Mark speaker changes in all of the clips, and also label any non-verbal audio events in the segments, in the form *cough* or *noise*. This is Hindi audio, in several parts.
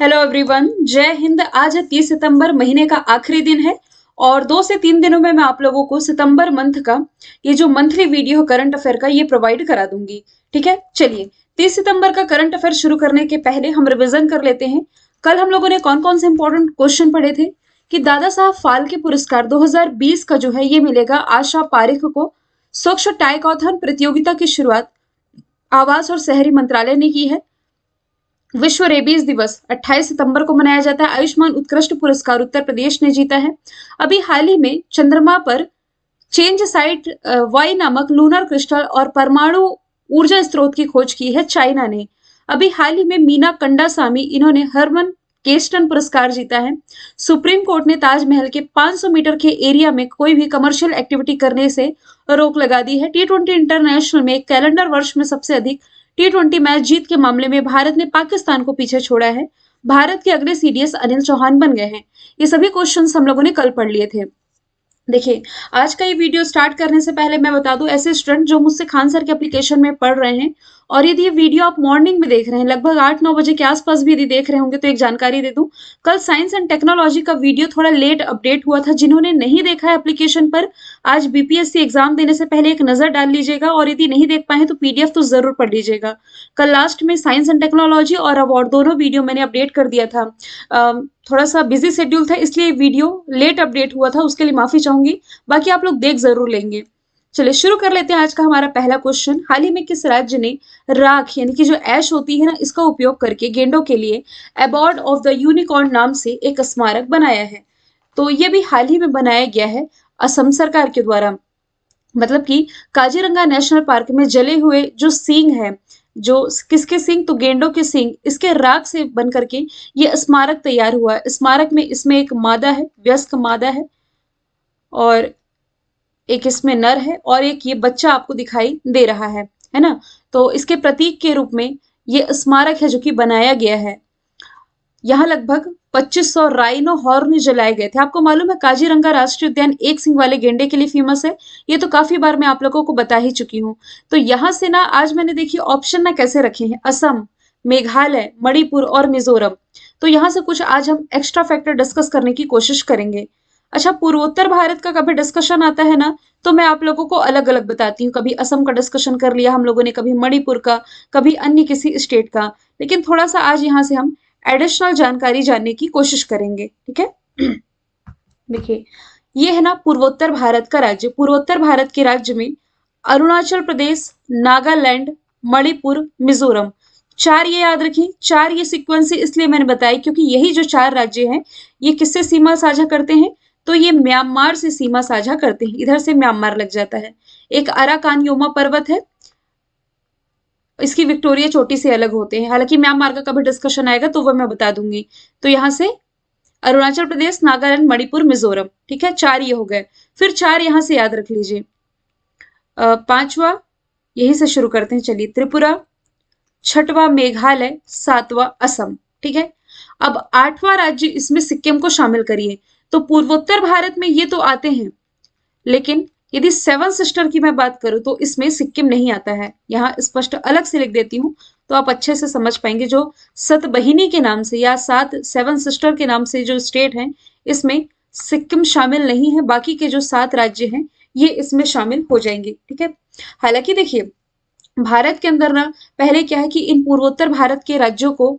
Speaker 1: हेलो एवरीवन जय हिंद आज है तीस सितंबर महीने का आखिरी दिन है और दो से तीन दिनों में मैं आप लोगों को सितंबर मंथ का ये जो मंथली वीडियो करंट अफेयर का ये प्रोवाइड करा दूंगी ठीक है चलिए तीस सितंबर का करंट अफेयर शुरू करने के पहले हम रिविजन कर लेते हैं कल हम लोगों ने कौन कौन से इंपॉर्टेंट क्वेश्चन पढ़े थे कि दादा साहब फाल्के पुरस्कार दो का जो है ये मिलेगा आशा पारिख को स्वच्छ टाइकॉथन प्रतियोगिता की शुरुआत आवास और शहरी मंत्रालय ने की है विश्व रेबीज दिवस 28 सितंबर को मनाया जाता है आयुष्मान उत्कृष्ट पुरस्कार उत्तर प्रदेश ने जीता है अभी हाल ही में चंद्रमा पर चेंज साइट वाई नामक लूनर क्रिस्टल और परमाणु ऊर्जा स्रोत की खोज की है चाइना ने अभी हाल ही में मीना कंडासामी इन्होंने हरमन केस्टन पुरस्कार जीता है सुप्रीम कोर्ट ने ताजमहल के 500 मीटर के एरिया में कोई भी कमर्शियल एक्टिविटी करने से रोक लगा दी है टी ट्वेंटी इंटरनेशनल में कैलेंडर वर्ष में सबसे अधिक टी मैच जीत के मामले में भारत ने पाकिस्तान को पीछे छोड़ा है भारत के अगले सीडीएस अनिल चौहान बन गए हैं ये सभी क्वेश्चन हम लोगों ने कल पढ़ लिए थे देखिए आज का ये वीडियो स्टार्ट करने से पहले मैं बता दूं ऐसे स्टूडेंट जो मुझसे खान सर के एप्लीकेशन में पढ़ रहे हैं और यदि ये वीडियो आप मॉर्निंग में देख रहे हैं लगभग आठ नौ बजे के आसपास भी यदि देख रहे होंगे तो एक जानकारी दे दूं कल साइंस एंड टेक्नोलॉजी का वीडियो थोड़ा लेट अपडेट हुआ था जिन्होंने नहीं देखा है एप्लीकेशन पर आज बीपीएससी एग्जाम देने से पहले एक नजर डाल लीजिएगा और यदि नहीं देख पाए तो पीडीएफ तो जरूर पढ़ लीजिएगा कल लास्ट में साइंस एंड टेक्नोलॉजी और अवार्ड दोनों वीडियो मैंने अपडेट कर दिया था थोड़ा सा बिजी शेड्यूल था इसलिए वीडियो लेट अपडेट हुआ था उसके लिए माफी चाहूंगी बाकी आप लोग देख जरूर लेंगे चलिए शुरू कर लेते हैं आज का हमारा पहला क्वेश्चन हाल ही में किस राज्य ने राख यानी कि जो ऐश होती है ना इसका उपयोग करके गेंडों के लिए अबॉर्ड ऑफ द यूनिकॉर्न नाम से एक स्मारक बनाया है तो ये भी हाल ही में बनाया गया है असम सरकार के द्वारा मतलब कि काजीरंगा नेशनल पार्क में जले हुए जो सिंह है जो किसके सिंह तो गेंडों के सिंह इसके राग से बन करके ये स्मारक तैयार हुआ है स्मारक में इसमें एक मादा है व्यस्क मादा है और एक इसमें नर है और एक ये बच्चा आपको दिखाई दे रहा है है ना तो इसके प्रतीक के रूप में ये स्मारक है जो कि बनाया गया है यहाँ लगभग 2500 राइनो हॉर्न जलाए गए थे आपको मालूम है काजीरंगा राष्ट्रीय उद्यान एक सिंह वाले गेंडे के लिए फेमस है ये तो काफी बार मैं आप लोगों को बता ही चुकी हूँ तो यहाँ से ना आज मैंने देखिए ऑप्शन ना कैसे रखे हैं असम मेघालय मणिपुर और मिजोरम तो यहाँ से कुछ आज हम एक्स्ट्रा फैक्टर डिस्कस करने की कोशिश करेंगे अच्छा पूर्वोत्तर भारत का कभी डिस्कशन आता है ना तो मैं आप लोगों को अलग अलग बताती हूँ कभी असम का डिस्कशन कर लिया हम लोगों ने कभी मणिपुर का कभी अन्य किसी स्टेट का लेकिन थोड़ा सा आज यहाँ से हम एडिशनल जानकारी जानने की कोशिश करेंगे ठीक है *clears throat* देखिए ये है ना पूर्वोत्तर भारत का राज्य पूर्वोत्तर भारत के राज्य में अरुणाचल प्रदेश नागालैंड मणिपुर मिजोरम चार ये याद रखें चार ये सिक्वेंस इसलिए मैंने बताया क्योंकि यही जो चार राज्य हैं ये किससे सीमा साझा करते हैं तो ये म्यांमार से सीमा साझा करते हैं इधर से म्यांमार लग जाता है एक अराकान योमा पर्वत है इसकी विक्टोरिया चोटी से अलग होते हैं हालांकि म्यांमार का कभी डिस्कशन आएगा तो वह मैं बता दूंगी तो यहां से अरुणाचल प्रदेश नागालैंड मणिपुर मिजोरम ठीक है चार ये हो गए फिर चार यहां से याद रख लीजिए पांचवा यही से शुरू करते हैं चलिए त्रिपुरा छठवा मेघालय सातवा असम ठीक है अब आठवां राज्य इसमें सिक्किम को शामिल करिए तो पूर्वोत्तर भारत में ये तो आते हैं लेकिन यदि सेवन सिस्टर की मैं बात करूं तो इसमें सिक्किम नहीं आता है यहाँ स्पष्ट अलग से लिख देती हूँ तो आप अच्छे से समझ पाएंगे जो सत बहिनी के नाम से या सात सेवन सिस्टर के नाम से जो स्टेट हैं इसमें सिक्किम शामिल नहीं है बाकी के जो सात राज्य हैं ये इसमें शामिल हो जाएंगे ठीक है हालांकि देखिए भारत के अंदर ना पहले क्या है कि इन पूर्वोत्तर भारत के राज्यों को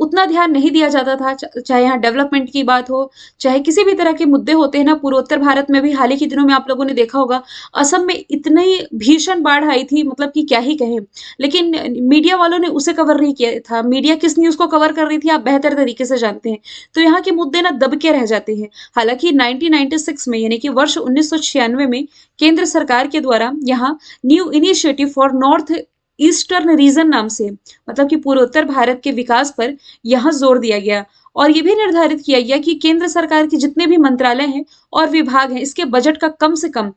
Speaker 1: उतना ध्यान नहीं दिया जाता था चाहे यहाँ डेवलपमेंट की बात हो चाहे किसी भी तरह के मुद्दे होते हैं ना पूर्वोत्तर भारत में भी हाल ही के दिनों में आप लोगों ने देखा होगा असम में इतनी भीषण बाढ़ आई थी मतलब कि क्या ही कहें लेकिन मीडिया वालों ने उसे कवर नहीं किया था मीडिया किस न्यूज़ को कवर कर रही थी आप बेहतर तरीके से जानते हैं तो यहाँ के मुद्दे ना दबके रह जाते हैं हालांकि नाइनटीन में यानी कि वर्ष उन्नीस में केंद्र सरकार के द्वारा यहाँ new initiative for north eastern region नाम से मतलब कि पूर्वोत्तर भारत के विकास पर यहाँ जोर दिया गया और ये भी निर्धारित किया गया कि केंद्र सरकार के जितने भी मंत्रालय हैं और विभाग हैं इसके बजट का कम से कम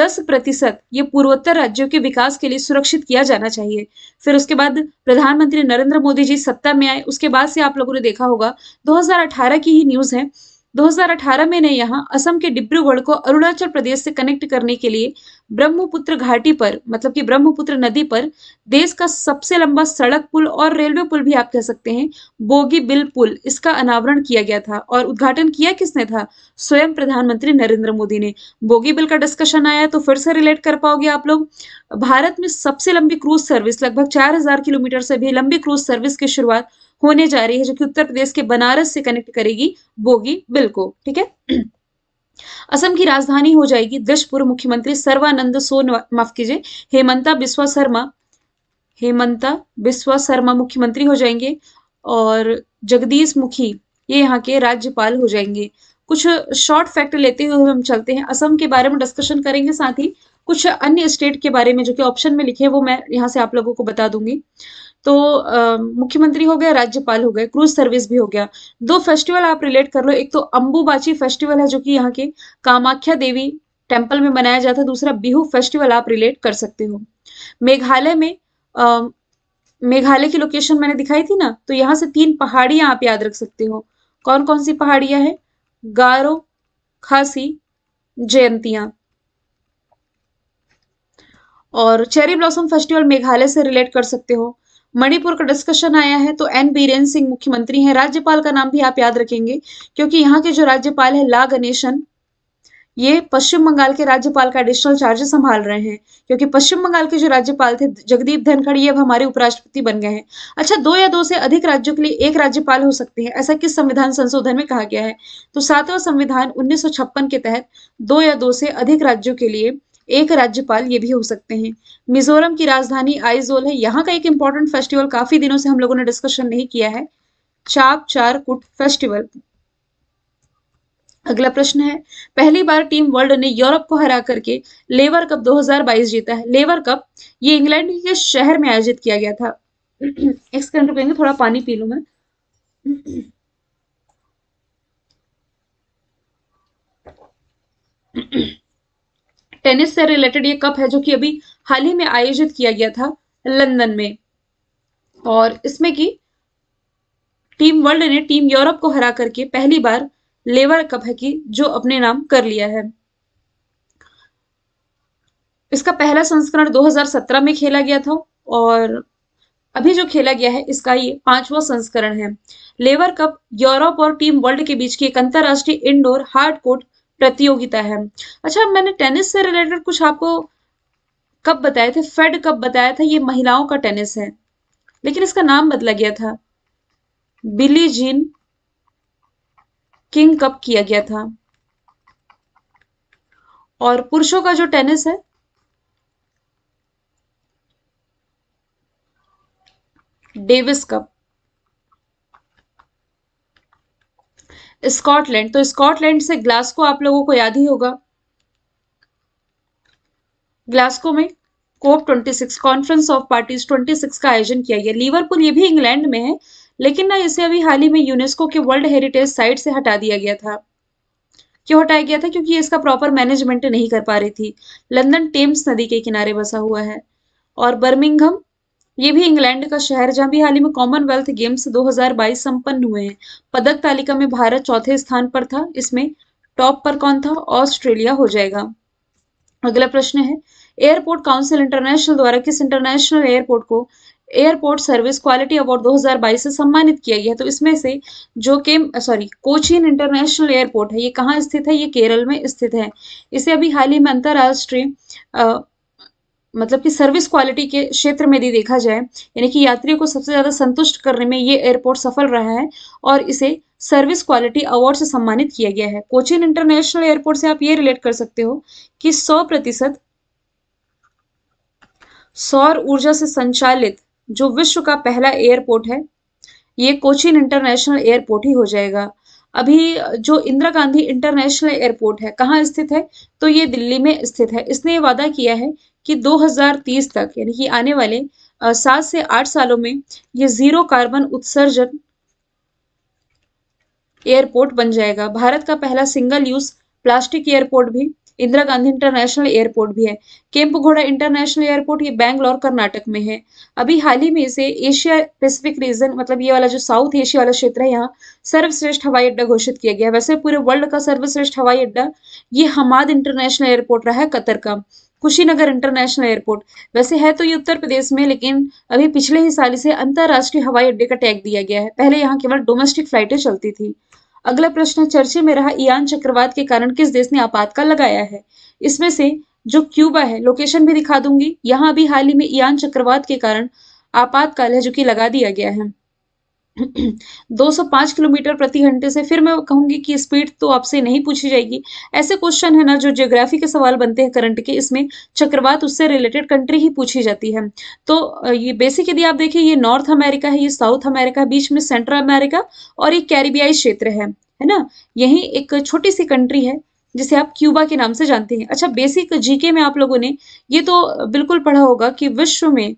Speaker 1: 10 प्रतिशत ये पूर्वोत्तर राज्यों के विकास के लिए सुरक्षित किया जाना चाहिए फिर उसके बाद प्रधानमंत्री नरेंद्र मोदी जी सत्ता में आए उसके बाद से आप लोगों ने देखा होगा 2018 की ही न्यूज़ है 2018 में ने यहाँ असम के डिब्रूगढ़ को अरुणाचल प्रदेश से कनेक्ट करने के लिए ब्रह्मपुत्र घाटी पर मतलब कि ब्रह्मपुत्र नदी पर देश का सबसे लंबा सड़क पुल और रेलवे पुल भी आप कह सकते हैं बोगी बिल पुल इसका अनावरण किया गया था और उद्घाटन किया किसने था स्वयं प्रधानमंत्री नरेंद्र मोदी ने बोगी बिल का डिस्कशन आया तो फिर से रिलेट कर पाओगे आप लोग भारत में सबसे लंबी क्रूज सर्विस लगभग चार किलोमीटर से भी लंबी क्रूज सर्विस की शुरुआत होने जा रही है जो कि उत्तर प्रदेश के बनारस से कनेक्ट करेगी बोगी बिल को ठीक है *clears throat* असम की राजधानी हो जाएगी दृश्य पूर्व मुख्यमंत्री सर्वानंद सोन माफ कीजिए हेमंता बिस्वा शर्मा हेमंता बिस्वा शर्मा मुख्यमंत्री हो जाएंगे और जगदीश मुखी ये यहाँ के राज्यपाल हो जाएंगे कुछ शॉर्ट फैक्ट लेते हुए हम चलते हैं असम के बारे में डिस्कशन करेंगे साथ ही कुछ अन्य स्टेट के बारे में जो कि ऑप्शन में लिखे हैं वो मैं यहाँ से आप लोगों को बता दूंगी तो मुख्यमंत्री हो गया राज्यपाल हो गए क्रूज सर्विस भी हो गया दो फेस्टिवल आप रिलेट कर लो एक तो अम्बुबाची फेस्टिवल है जो कि यहाँ के कामाख्या देवी टेम्पल में मनाया जाता है दूसरा बिहू फेस्टिवल आप रिलेट कर सकते हो मेघालय में मेघालय की लोकेशन मैंने दिखाई थी ना तो यहाँ से तीन पहाड़ियां आप याद रख सकते हो कौन कौन सी पहाड़ियां हैं गारो खासी जयंतिया और चेरी ब्लॉसम फेस्टिवल मेघालय से रिलेट कर सकते हो मणिपुर का डिस्कशन आया है तो एन बीरेन सिंह मुख्यमंत्री हैं राज्यपाल का नाम भी आप याद रखेंगे क्योंकि यहाँ के जो राज्यपाल है ला गणेशन ये पश्चिम बंगाल के राज्यपाल का एडिशनल चार्ज संभाल रहे हैं क्योंकि पश्चिम बंगाल के जो राज्यपाल थे जगदीप धनखड़ ये अब हमारे उपराष्ट्रपति बन गए हैं अच्छा दो या दो से अधिक राज्यों के लिए एक राज्यपाल हो सकते हैं ऐसा किस संविधान संशोधन में कहा गया है तो सातवां संविधान उन्नीस के तहत दो या दो से अधिक राज्यों के लिए एक राज्यपाल ये भी हो सकते हैं मिजोरम की राजधानी आइजोल है यहाँ का एक इम्पोर्टेंट फेस्टिवल काफी दिनों से हम लोगों ने डिस्कशन नहीं किया है चाप चार कुट फेस्टिवल अगला प्रश्न है पहली बार टीम वर्ल्ड ने यूरोप को हरा करके लेवर कप 2022 जीता है लेवर कप ये इंग्लैंड के शहर में आयोजित किया गया था *clears throat* एक सेकंड रुकेंगे थोड़ा पानी पी लू मैं *clears throat* टेनिस से रिलेटेड ये कप है जो कि अभी हाल ही में आयोजित किया गया था लंदन में और इसमें की टीम वर्ल्ड ने टीम यूरोप को हरा करके पहली बार लेवर कप कि जो अपने नाम कर लिया है इसका पहला संस्करण 2017 में खेला गया था और अभी जो खेला गया है इसका ये पांचवा संस्करण है लेवर कप यूरोप और टीम वर्ल्ड के बीच की एक अंतरराष्ट्रीय इंडोर हार्ड कोर्ट प्रतियोगिता है अच्छा मैंने टेनिस से रिलेटेड कुछ आपको कब बताए थे फेड कब बताया था ये महिलाओं का टेनिस है लेकिन इसका नाम बदला गया था बिली जीन किंग कप किया गया था और पुरुषों का जो टेनिस है डेविस कप स्कॉटलैंड तो स्कॉटलैंड से ग्लास्को आप लोगों को याद ही होगा ग्लास्को में कोप 26 कॉन्फ्रेंस ऑफ पार्टीज 26 का आयोजन किया गया लीवरपुल ये भी इंग्लैंड में है लेकिन ना इसे अभी हाल ही में यूनेस्को के वर्ल्ड हेरिटेज साइट से हटा दिया गया था क्यों हटाया गया था क्योंकि इसका प्रॉपर मैनेजमेंट नहीं कर पा रही थी लंदन टेम्स नदी के किनारे बसा हुआ है और बर्मिंगम ये भी इंग्लैंड का शहर जहां भी हाल ही में कॉमनवेल्थ गेम्स 2022 संपन्न हुए हैं पदक तालिका में भारत चौथे स्थान पर था इसमें टॉप पर कौन था ऑस्ट्रेलिया हो जाएगा अगला प्रश्न है एयरपोर्ट काउंसिल इंटरनेशनल द्वारा किस इंटरनेशनल एयरपोर्ट को एयरपोर्ट सर्विस क्वालिटी अवार्ड 2022 से सम्मानित किया गया है तो इसमें से जो के सॉरी कोचीन इंटरनेशनल एयरपोर्ट है ये कहाँ स्थित है ये केरल में स्थित है इसे अभी हाल ही में अंतर्राष्ट्रीय मतलब कि सर्विस क्वालिटी के क्षेत्र में यदि देखा जाए यानी कि यात्रियों को सबसे ज़्यादा संतुष्ट करने में ये एयरपोर्ट सफल रहा है और इसे सर्विस क्वालिटी अवार्ड से सम्मानित किया गया है कोचिन इंटरनेशनल एयरपोर्ट से आप ये रिलेट कर सकते हो कि सौ प्रतिशत सौर ऊर्जा से संचालित जो विश्व का पहला एयरपोर्ट है ये कोचिन इंटरनेशनल एयरपोर्ट ही हो जाएगा अभी जो इंदिरा गांधी इंटरनेशनल एयरपोर्ट है कहाँ स्थित है तो ये दिल्ली में स्थित है इसने वादा किया है कि 2030 तक यानी कि आने वाले सात से आठ सालों में ये जीरो कार्बन उत्सर्जन एयरपोर्ट बन जाएगा भारत का पहला सिंगल यूज प्लास्टिक एयरपोर्ट भी इंदिरा गांधी इंटरनेशनल एयरपोर्ट भी है केम्प घोड़ा इंटरनेशनल एयरपोर्ट ये बैंगलोर कर्नाटक में है अभी हाल ही में इसे एशिया पैसिफिक रीजन मतलब ये वाला जो साउथ एशिया वाला क्षेत्र है यहाँ सर्वश्रेष्ठ हवाई अड्डा घोषित किया गया वैसे पूरे वर्ल्ड का सर्वश्रेष्ठ हवाई अड्डा ये हमाद इंटरनेशनल एयरपोर्ट रहा है कतर का कुशीनगर इंटरनेशनल एयरपोर्ट वैसे है तो ये उत्तर प्रदेश में लेकिन अभी पिछले ही साल इसे अंतर्राष्ट्रीय हवाई अड्डे का टैग दिया गया है पहले यहाँ केवल डोमेस्टिक फ्लाइटें चलती थी अगला प्रश्न चर्चे में रहा ईरान चक्रवात के कारण किस देश ने आपातकाल लगाया है इसमें से जो क्यूबा है लोकेशन भी दिखा दूंगी यहाँ अभी हाल ही में ईरान चक्रवात के कारण आपातकाल है जो कि लगा दिया गया है 205 किलोमीटर प्रति घंटे से फिर मैं कहूंगी कि स्पीड तो आपसे नहीं पूछी जाएगी ऐसे क्वेश्चन है ना जो जियोग्राफी के सवाल बनते हैं करंट के इसमें चक्रवात उससे रिलेटेड कंट्री ही पूछी जाती है तो ये बेसिक यदि आप देखें ये नॉर्थ अमेरिका है ये साउथ अमेरिका बीच में सेंट्रल अमेरिका और ये कैरिबियाई क्षेत्र है है ना यही एक छोटी सी कंट्री है जिसे आप क्यूबा के नाम से जानते हैं अच्छा बेसिक जीके में आप लोगों ने ये तो बिल्कुल पढ़ा होगा कि विश्व में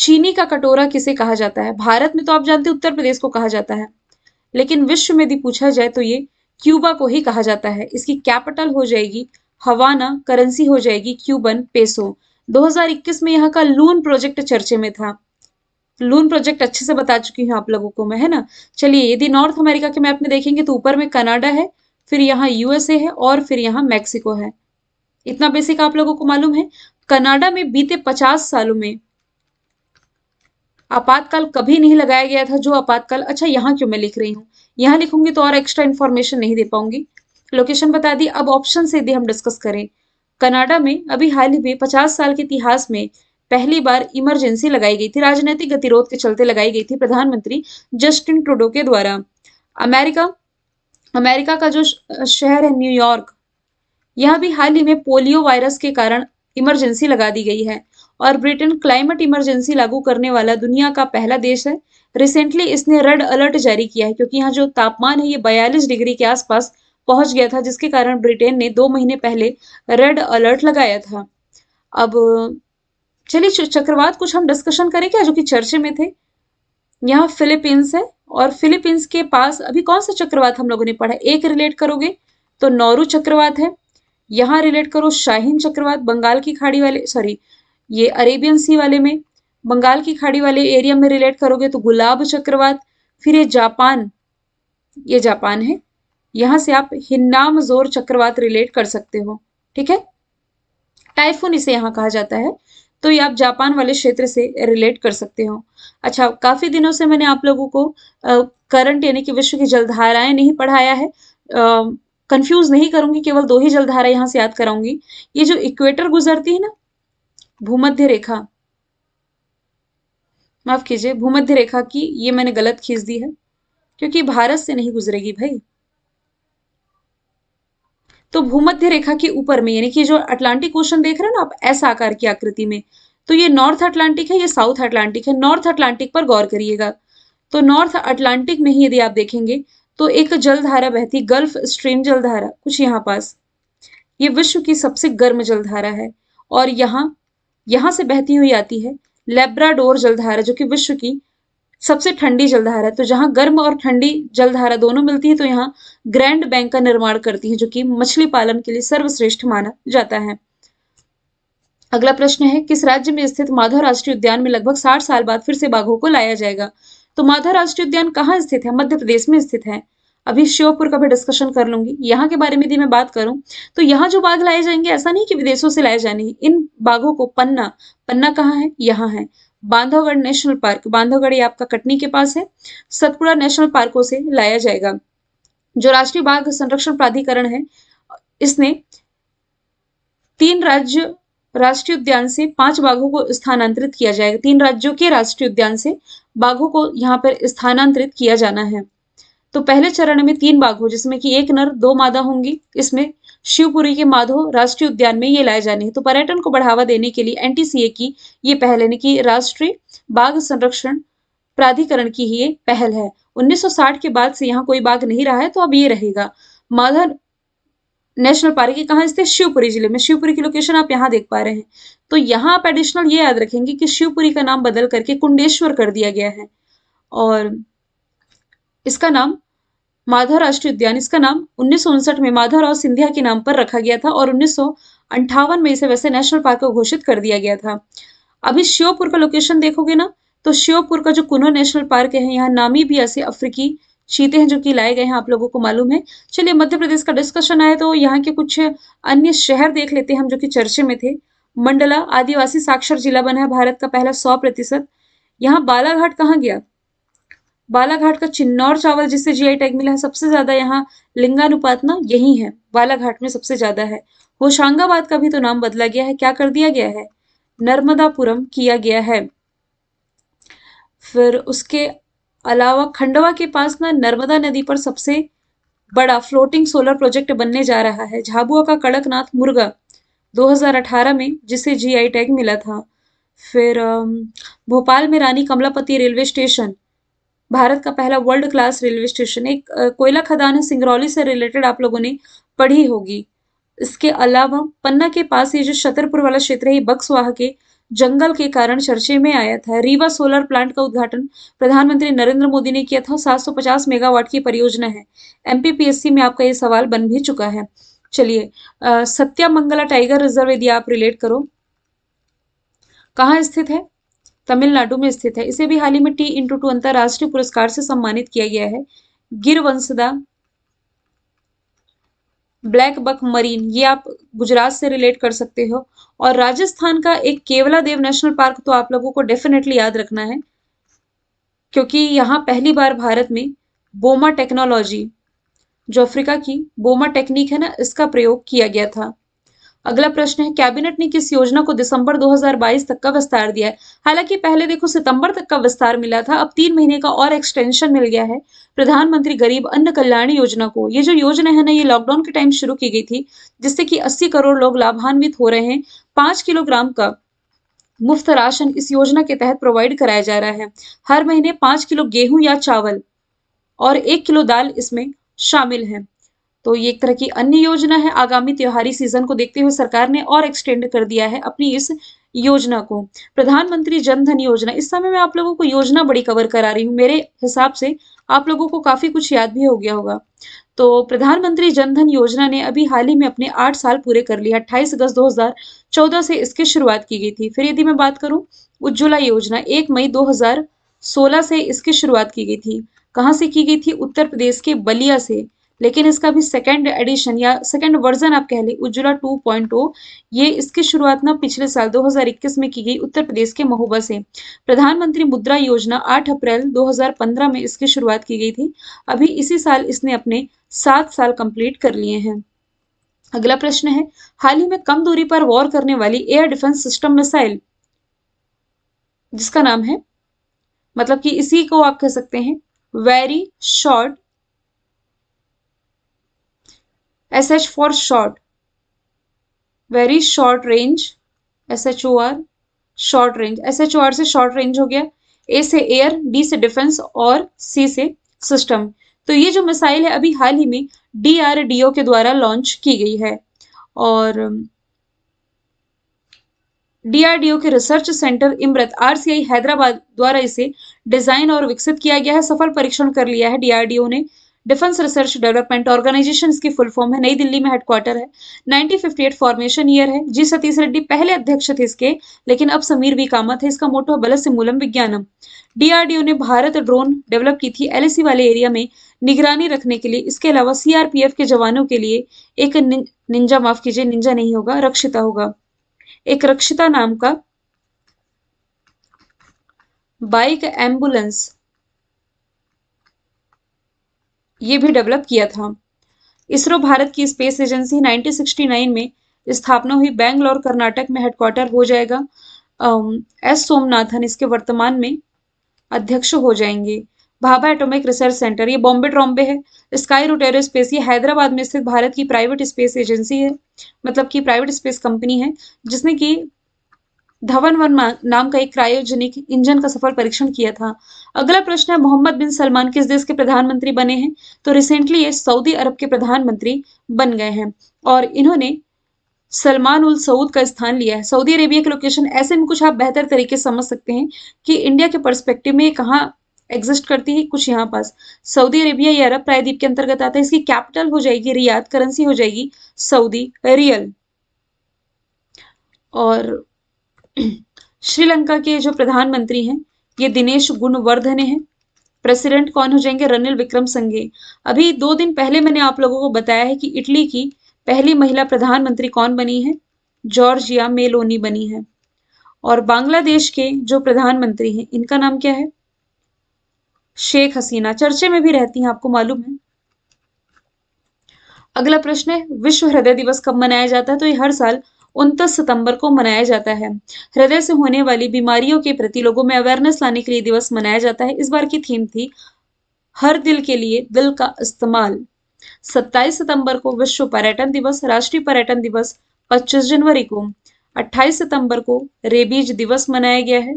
Speaker 1: चीनी का कटोरा किसे कहा जाता है भारत में तो आप जानते हैं उत्तर प्रदेश को कहा जाता है लेकिन विश्व में यदि पूछा जाए तो ये क्यूबा को ही कहा जाता है इसकी कैपिटल हो जाएगी हवाना करेंसी हो जाएगी क्यूबन पेसो 2021 में यहाँ का लून प्रोजेक्ट चर्चे में था लून प्रोजेक्ट अच्छे से बता चुकी हूँ आप लोगों को मैं है ना चलिए यदि नॉर्थ अमेरिका के मैप में देखेंगे तो ऊपर में कनाडा है फिर यहाँ यूएसए है और फिर यहाँ मैक्सिको है इतना बेसिक आप लोगों को मालूम है कनाडा में बीते पचास सालों में आपातकाल कभी नहीं लगाया गया था जो आपातकाल अच्छा यहाँ क्यों मैं लिख रही हूँ यहाँ लिखूंगी तो और एक्स्ट्रा इन्फॉर्मेशन नहीं दे पाऊंगी लोकेशन बता दी अब ऑप्शन से यदि हम डिस्कस करें कनाडा में अभी हाल ही में पचास साल के इतिहास में पहली बार इमरजेंसी लगाई गई थी राजनीतिक गतिरोध के चलते लगाई गई थी प्रधानमंत्री जस्टिन ट्रूडो के द्वारा अमेरिका अमेरिका का जो शहर है न्यूयॉर्क यहाँ भी हाल ही में पोलियो वायरस के कारण इमरजेंसी लगा दी गई है और ब्रिटेन क्लाइमेट इमरजेंसी लागू करने वाला दुनिया का पहला देश है रिसेंटली इसने रेड अलर्ट जारी किया है क्योंकि यहाँ जो तापमान है ये बयालीस डिग्री के आसपास पहुंच गया था जिसके कारण ब्रिटेन ने दो महीने पहले रेड अलर्ट लगाया था अब चलिए चक्रवात कुछ हम डिस्कशन करें क्या जो कि चर्चे में थे यहाँ फिलीपींस है और फिलीपींस के पास अभी कौन सा चक्रवात हम लोगों ने पढ़ा एक रिलेट करोगे तो नौरू चक्रवात है यहाँ रिलेट करो शाहीन चक्रवात बंगाल की खाड़ी वाले सॉरी ये अरेबियन सी वाले में बंगाल की खाड़ी वाले एरिया में रिलेट करोगे तो गुलाब चक्रवात फिर ये जापान ये जापान है यहां से आप हिन्नाम जोर चक्रवात रिलेट कर सकते हो ठीक है टाइफून इसे यहां कहा जाता है तो ये आप जापान वाले क्षेत्र से रिलेट कर सकते हो अच्छा काफी दिनों से मैंने आप लोगों को करंट यानी कि विश्व की जलधाराएं नहीं पढ़ाया है कंफ्यूज नहीं करूंगी केवल दो ही जलधारा यहाँ से याद कराऊंगी ये जो इक्वेटर गुजरती है ना भूमध्य रेखा माफ कीजिए भूमध्य रेखा की ये मैंने गलत खींच दी है क्योंकि भारत से नहीं गुजरेगी भाई तो भूमध्य रेखा के ऊपर में यानी कि जो अटलांटिक ओशन देख रहे हो ना आप ऐसा आकार की आकृति में तो ये नॉर्थ अटलांटिक है ये साउथ अटलांटिक है नॉर्थ अटलांटिक पर गौर करिएगा तो नॉर्थ अटलांटिक में ही यदि आप देखेंगे तो एक जलधारा बहती गल्फ स्ट्रीम जलधारा कुछ यहाँ पास ये विश्व की सबसे गर्म जलधारा है और यहाँ यहाँ से बहती हुई आती है लेब्राडोर जलधारा जो कि विश्व की सबसे ठंडी जलधारा है तो जहाँ गर्म और ठंडी जलधारा दोनों मिलती है तो यहाँ ग्रैंड बैंक का निर्माण करती है जो कि मछली पालन के लिए सर्वश्रेष्ठ माना जाता है अगला प्रश्न है किस राज्य में स्थित माधव राष्ट्रीय उद्यान में लगभग साठ साल बाद फिर से बाघों को लाया जाएगा तो माधव राष्ट्रीय उद्यान कहाँ स्थित है मध्य प्रदेश में स्थित है अभी श्योपुर का भी डिस्कशन कर लूंगी यहाँ के बारे में यदि मैं बात करूं तो यहाँ जो बाघ लाए जाएंगे ऐसा नहीं कि विदेशों से लाए जाने इन बाघों को पन्ना पन्ना कहाँ है यहाँ है बांधवगढ़ नेशनल पार्क बांधवगढ़ आपका कटनी के पास है सतपुड़ा नेशनल पार्कों से लाया जाएगा जो राष्ट्रीय बाघ संरक्षण प्राधिकरण है इसने तीन राज्य राष्ट्रीय उद्यान से पांच बाघों को स्थानांतरित किया जाएगा तीन राज्यों के राष्ट्रीय उद्यान से बाघों को यहाँ पर स्थानांतरित किया जाना है तो पहले चरण में तीन बाघ हो जिसमें कि एक नर दो मादा होंगी इसमें शिवपुरी के माधो राष्ट्रीय उद्यान में ये लाए जाने हैं तो पर्यटन को बढ़ावा देने के लिए एनटीसीए की ये पहल यानी कि राष्ट्रीय बाघ संरक्षण प्राधिकरण की ये पहल है 1960 के बाद से यहाँ कोई बाघ नहीं रहा है तो अब ये रहेगा माधव नेशनल पार्क ये कहाँ स्थित शिवपुरी जिले में शिवपुरी की लोकेशन आप यहाँ देख पा रहे हैं तो यहाँ आप एडिशनल ये याद रखेंगे कि शिवपुरी का नाम बदल करके कुंडेश्वर कर दिया गया है और इसका नाम माधव राष्ट्रीय उद्यान इसका नाम उन्नीस में माधवराव सिंधिया के नाम पर रखा गया था और उन्नीस में इसे वैसे नेशनल पार्क घोषित कर दिया गया था अभी श्योपुर का लोकेशन देखोगे ना तो श्योपुर का जो कुनो नेशनल पार्क है यहाँ नामी भी ऐसे अफ्रीकी चीते हैं जो कि लाए गए हैं आप लोगों को मालूम है चलिए मध्य प्रदेश का डिस्कशन आए तो यहाँ के कुछ अन्य शहर देख लेते हैं हम जो कि चर्चे में थे मंडला आदिवासी साक्षर जिला बना है भारत का पहला सौ प्रतिशत यहाँ बालाघाट कहाँ गया बालाघाट का चिन्नौर चावल जिससे जीआई टैग मिला है सबसे ज्यादा यहाँ लिंगानुपात ना यही है बालाघाट में सबसे ज्यादा है होशांगाबाद का भी तो नाम बदला गया है क्या कर दिया गया है नर्मदापुरम किया गया है फिर उसके अलावा खंडवा के पास ना नर्मदा नदी पर सबसे बड़ा फ्लोटिंग सोलर प्रोजेक्ट बनने जा रहा है झाबुआ का कड़कनाथ मुर्गा 2018 में जिसे जीआई टैग मिला था फिर भोपाल में रानी कमलापति रेलवे स्टेशन भारत का पहला वर्ल्ड क्लास रेलवे स्टेशन एक कोयला खदान सिंगरौली से रिलेटेड आप लोगों ने पढ़ी होगी इसके अलावा पन्ना के पास ये जो छतरपुर वाला क्षेत्र है बक्सवाह के जंगल के कारण चर्चे में आया था रीवा सोलर प्लांट का उद्घाटन प्रधानमंत्री नरेंद्र मोदी ने किया था 750 मेगावाट की परियोजना है एमपीपीएससी में आपका ये सवाल बन भी चुका है चलिए सत्यामंगला टाइगर रिजर्व यदि आप रिलेट करो कहाँ स्थित है तमिलनाडु में स्थित है इसे भी हाल ही में टी इंटू टू अंतर्राष्ट्रीय पुरस्कार से सम्मानित किया गया है गिर वंशदा ब्लैक बक मरीन ये आप गुजरात से रिलेट कर सकते हो और राजस्थान का एक केवला देव नेशनल पार्क तो आप लोगों को डेफिनेटली याद रखना है क्योंकि यहाँ पहली बार भारत में बोमा टेक्नोलॉजी जो अफ्रीका की बोमा टेक्निक है ना इसका प्रयोग किया गया था अगला प्रश्न है कैबिनेट ने किस योजना को दिसंबर 2022 तक का विस्तार दिया है हालांकि पहले देखो सितंबर तक का विस्तार मिला था अब तीन महीने का और एक्सटेंशन मिल गया है प्रधानमंत्री गरीब अन्न कल्याण योजना को ये जो योजना है ना ये लॉकडाउन के टाइम शुरू की गई थी जिससे कि अस्सी करोड़ लोग लाभान्वित हो रहे हैं पांच किलोग्राम का मुफ्त राशन इस योजना के तहत प्रोवाइड कराया जा रहा है हर महीने पांच किलो गेहूं या चावल और एक किलो दाल इसमें शामिल है तो ये एक तरह की अन्य योजना है आगामी त्योहारी सीजन को देखते हुए सरकार ने और एक्सटेंड कर दिया है अपनी इस योजना को प्रधानमंत्री जनधन योजना इस समय मैं आप लोगों को योजना बड़ी कवर करा रही हूँ मेरे हिसाब से आप लोगों को काफी कुछ याद भी हो गया होगा तो प्रधानमंत्री जनधन योजना ने अभी हाल ही में अपने आठ साल पूरे कर लिए अट्ठाईस अगस्त दो से इसकी शुरुआत की गई थी फिर यदि मैं बात करूँ उज्ज्वला योजना एक मई दो से इसकी शुरुआत की गई थी कहाँ से की गई थी उत्तर प्रदेश के बलिया से लेकिन इसका भी सेकेंड एडिशन या सेकेंड वर्जन आप कह लें उज्ज्वला 2.0 ये इसकी शुरुआत ना पिछले साल 2021 में की गई उत्तर प्रदेश के महोबा से प्रधानमंत्री मुद्रा योजना 8 अप्रैल 2015 में इसकी शुरुआत की गई थी अभी इसी साल इसने अपने सात साल कंप्लीट कर लिए हैं अगला प्रश्न है हाल ही में कम दूरी पर वॉर करने वाली एयर डिफेंस सिस्टम मिसाइल जिसका नाम है मतलब कि इसी को आप कह सकते हैं very short S H for short very short range S H O R short range S H O R से शॉर्ट रेंज हो गया ए से एयर डी से डिफेंस और सी से सिस्टम तो ये जो मिसाइल है अभी हाल ही में डी आर डी ओ के द्वारा लॉन्च की गई है और डीआरडीओ um, के research centre Imarat RCI Hyderabad द्वारा इसे डिजाइन और विकसित किया गया है सफल परीक्षण कर लिया है डीआरडीओ ने डिफेंस रिसर्च डेवलपमेंट ऑर्गेनाइजेशन की फुल फॉर्म है नई दिल्ली में हेडक्वार्टर है 1958 फॉर्मेशन ईयर है जी सतीश रेड्डी पहले अध्यक्ष थे इसके लेकिन अब समीर भी कामत है इसका मोटो बल से मूलम विज्ञानम डीआरडीओ ने भारत ड्रोन डेवलप की थी एलएसी e वाले एरिया में निगरानी रखने के लिए इसके अलावा सीआरपीएफ के जवानों के लिए एक निंजा माफ कीजिए निंजा नहीं होगा रक्षिता होगा एक रक्षिता नाम का बाइक एम्बुलेंस ये भी डेवलप किया था इसरो भारत की स्पेस एजेंसी 1969 में स्थापना हुई बैंगलोर कर्नाटक में हेडक्वार्टर हो जाएगा एस सोमनाथन इसके वर्तमान में अध्यक्ष हो जाएंगे भाभा एटॉमिक रिसर्च सेंटर ये बॉम्बे ट्रॉम्बे है स्काई रूट स्पेस ये हैदराबाद में स्थित भारत की प्राइवेट स्पेस एजेंसी है मतलब कि प्राइवेट स्पेस कंपनी है जिसने की धवन वर्मा नाम का एक क्रायोजेनिक इंजन का सफल परीक्षण किया था अगला प्रश्न है मोहम्मद बिन सलमान किस देश के प्रधानमंत्री बने हैं तो रिसेंटली ये सऊदी अरब के प्रधानमंत्री बन गए हैं और इन्होंने सलमान उल सऊद का स्थान लिया है सऊदी अरेबिया के लोकेशन ऐसे में कुछ आप बेहतर तरीके से समझ सकते हैं कि इंडिया के परस्पेक्टिव में कहाँ एग्जिस्ट करती है कुछ यहाँ पास सऊदी अरेबिया या अरब प्रायद्वीप के अंतर्गत आता है इसकी कैपिटल हो जाएगी रियाद करेंसी हो जाएगी सऊदी रियल और *clears throat* श्रीलंका के जो प्रधानमंत्री हैं ये दिनेश गुणवर्धने हैं प्रेसिडेंट कौन हो जाएंगे रनिल विक्रम संघे अभी दो दिन पहले मैंने आप लोगों को बताया है कि इटली की पहली महिला प्रधानमंत्री कौन बनी है जॉर्जिया मेलोनी बनी है और बांग्लादेश के जो प्रधानमंत्री हैं इनका नाम क्या है शेख हसीना चर्चे में भी रहती हैं आपको मालूम है अगला प्रश्न है विश्व हृदय दिवस कब मनाया जाता है तो ये हर साल उनतीस सितंबर को मनाया जाता है हृदय से होने वाली बीमारियों के प्रति लोगों में अवेयरनेस लाने के लिए दिवस मनाया जाता है इस बार की थीम थी हर दिल के लिए दिल का इस्तेमाल 27 सितंबर को विश्व पर्यटन दिवस राष्ट्रीय पर्यटन दिवस 25 जनवरी को 28 सितंबर को रेबीज दिवस मनाया गया है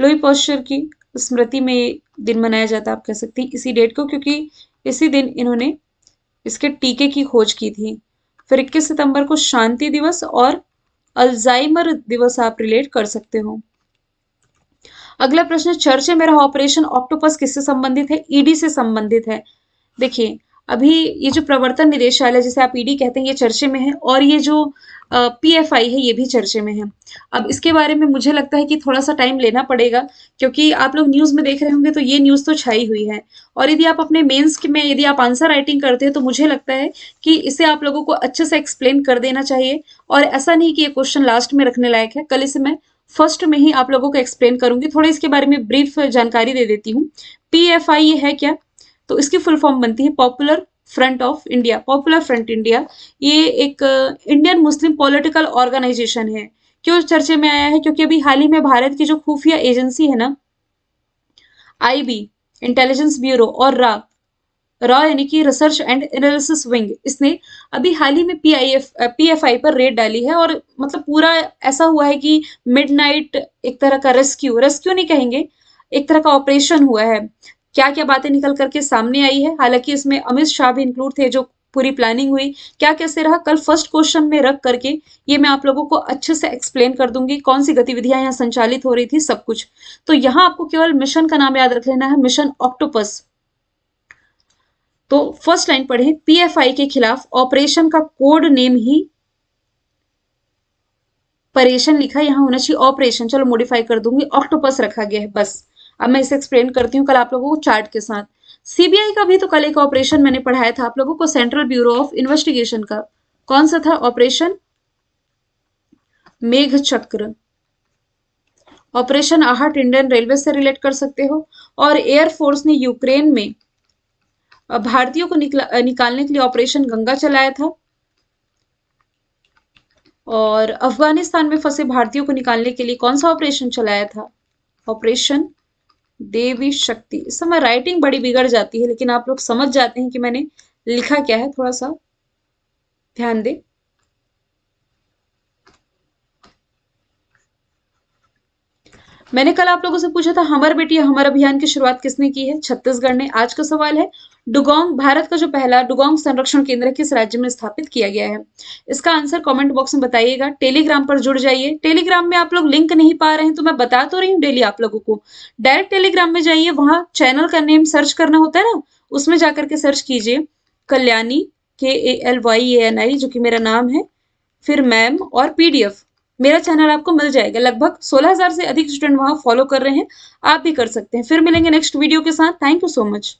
Speaker 1: लोई पोस्टर की स्मृति में दिन मनाया जाता है आप कह सकते हैं इसी डेट को क्योंकि इसी दिन इन्होंने इसके टीके की खोज की थी फिर 21 सितंबर को शांति दिवस और अल्जाइमर दिवस आप रिलेट कर सकते हो अगला प्रश्न चर्च में मेरा ऑपरेशन ऑक्टोपस किससे संबंधित है ईडी से संबंधित है देखिए अभी ये जो प्रवर्तन निदेशालय जिसे आप ईडी e कहते हैं ये चर्चे में है और ये जो पीएफआई है ये भी चर्चे में है अब इसके बारे में मुझे लगता है कि थोड़ा सा टाइम लेना पड़ेगा क्योंकि आप लोग न्यूज़ में देख रहे होंगे तो ये न्यूज़ तो छाई हुई है और यदि आप अपने मेंस में यदि आप आंसर राइटिंग करते हैं तो मुझे लगता है कि इसे आप लोगों को अच्छे से एक्सप्लेन कर देना चाहिए और ऐसा नहीं कि ये क्वेश्चन लास्ट में रखने लायक है कल इसे मैं फर्स्ट में ही आप लोगों को एक्सप्लेन करूंगी थोड़ा इसके बारे में ब्रीफ जानकारी दे देती हूँ पी है क्या तो इसकी फुल फॉर्म बनती है popular front of India popular front India ये एक इंडियन मुस्लिम पॉलिटिकल ऑर्गेनाइजेशन है क्यों चर्चे में आया है क्योंकि अभी हाल ही में भारत की जो खुफिया एजेंसी है ना आईबी इंटेलिजेंस ब्यूरो और रा रॉ यानी कि रिसर्च एंड एनालिसिस विंग इसने अभी हाल ही में P I F P F I पर रेड डाली है और मतलब पूरा ऐसा हुआ है कि मिडनाइट एक तरह का रेस्क्यू रेस्क्यू नहीं कहेंगे एक तरह का ऑपरेशन हुआ है क्या क्या बातें निकल करके सामने आई है हालांकि इसमें अमित शाह भी इंक्लूड थे जो पूरी प्लानिंग हुई क्या कैसे रहा कल फर्स्ट क्वेश्चन में रख करके ये मैं आप लोगों को अच्छे से एक्सप्लेन कर दूंगी कौन सी गतिविधियां यहाँ संचालित हो रही थी सब कुछ तो यहाँ आपको केवल मिशन का नाम याद रख लेना है मिशन ऑक्टोपस तो फर्स्ट लाइन पढ़े पीएफआई के खिलाफ ऑपरेशन का कोड नेम ही परेशन लिखा यहाँ होना चाहिए ऑपरेशन चलो मॉडिफाई कर दूंगी ऑक्टोपस रखा गया है बस अब मैं इसे एक्सप्लेन करती हूँ कल आप लोगों को चार्ट के साथ सीबीआई का भी तो कल एक ऑपरेशन मैंने पढ़ाया था आप लोगों को सेंट्रल ब्यूरो ऑफ इन्वेस्टिगेशन का कौन सा था ऑपरेशन मेघ चक्र ऑपरेशन आहट इंडियन रेलवे से रिलेट कर सकते हो और एयरफोर्स ने यूक्रेन में भारतीयों को निकालने के लिए ऑपरेशन गंगा चलाया था और अफगानिस्तान में फंसे भारतीयों को निकालने के लिए कौन सा ऑपरेशन चलाया था ऑपरेशन देवी शक्ति इस समय राइटिंग बड़ी बिगड़ जाती है लेकिन आप लोग समझ जाते हैं कि मैंने लिखा क्या है थोड़ा सा ध्यान दें मैंने कल आप लोगों से पूछा था हमार बेटी हमार अभियान की शुरुआत किसने की है छत्तीसगढ़ ने आज का सवाल है डुगोंग भारत का जो पहला डुगोंग संरक्षण केंद्र किस राज्य में स्थापित किया गया है इसका आंसर कमेंट बॉक्स में बताइएगा टेलीग्राम पर जुड़ जाइए टेलीग्राम में आप लोग लिंक नहीं पा रहे हैं तो मैं बता तो रही हूँ डेली आप लोगों को डायरेक्ट टेलीग्राम में जाइए वहां चैनल का नेम सर्च करना होता है ना उसमें जाकर के सर्च कीजिए Kalyani K A L Y A N I जो कि मेरा नाम है फिर मैम और पीडीएफ मेरा चैनल आपको मिल जाएगा लगभग 16000 से अधिक स्टूडेंट वहां फॉलो कर रहे हैं आप भी कर सकते हैं फिर मिलेंगे नेक्स्ट वीडियो के साथ थैंक यू सो मच